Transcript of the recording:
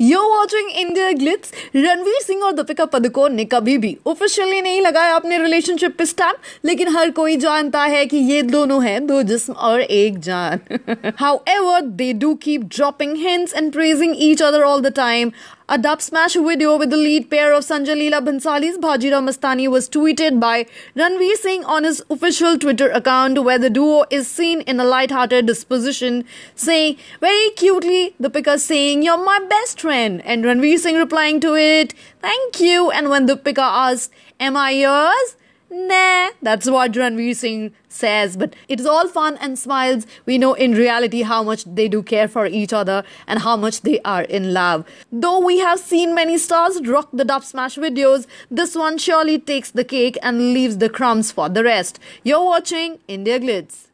यो watching India glitz Ranveer Singh और दीपिका पदुकोण ने कभी भी ऑफिशियली नहीं लगाया अपने रिलेशनशिप पे स्टैम्प लेकिन हर कोई जानता है कि ये दोनों हैं दो जिस्म और एक जान however they do keep dropping hints and praising each other all the time A dub smash video with the lead pair of Sanjay Leela Bhansali's Bhajira Mastani was tweeted by Ranveer Singh on his official Twitter account, where the duo is seen in a light-hearted disposition, saying very cutely, the Dipika saying, You're my best friend, and Ranveer Singh replying to it, Thank you. And when the Dipika asks, Am I yours? Nah, that's what Ranveer Singh says, but it is all fun and smiles. We know in reality how much they do care for each other and how much they are in love. Though we have seen many stars rock the dub smash videos, this one surely takes the cake and leaves the crumbs for the rest. You're watching India Glitz.